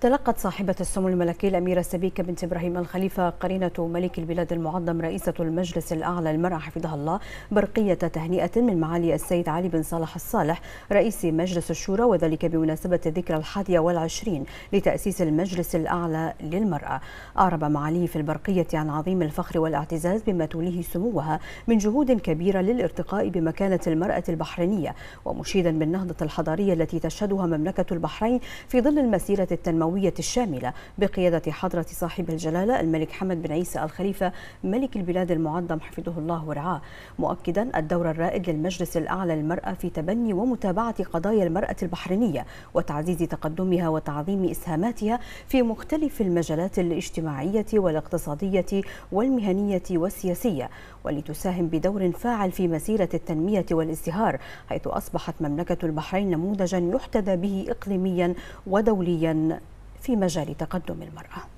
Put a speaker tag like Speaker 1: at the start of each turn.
Speaker 1: تلقت صاحبة السمو الملكي الأميرة سبيكة بنت إبراهيم الخليفة قرينة ملك البلاد المعظم رئيسة المجلس الأعلى المرأة حفظها الله برقية تهنئة من معالي السيد علي بن صالح الصالح رئيس مجلس الشورى وذلك بمناسبة الذكرى الحادية والعشرين لتأسيس المجلس الأعلى للمرأة أعرب معاليه في البرقية عن عظيم الفخر والاعتزاز بما توليه سموها من جهود كبيرة للارتقاء بمكانة المرأة البحرينية ومشيدا بالنهضة الحضارية التي تشهدها مملكة البحرين في ظل المسيرة التنموية الدموية الشاملة بقيادة حضرة صاحب الجلالة الملك حمد بن عيسى الخليفة ملك البلاد المعظم حفظه الله ورعاه مؤكدا الدور الرائد للمجلس الأعلى للمرأة في تبني ومتابعة قضايا المرأة البحرينية وتعزيز تقدمها وتعظيم إسهاماتها في مختلف المجالات الاجتماعية والاقتصادية والمهنية والسياسية ولتساهم بدور فاعل في مسيرة التنمية والازدهار حيث أصبحت مملكة البحرين نموذجا يحتذى به إقليميا ودوليا في مجال تقدم المرأة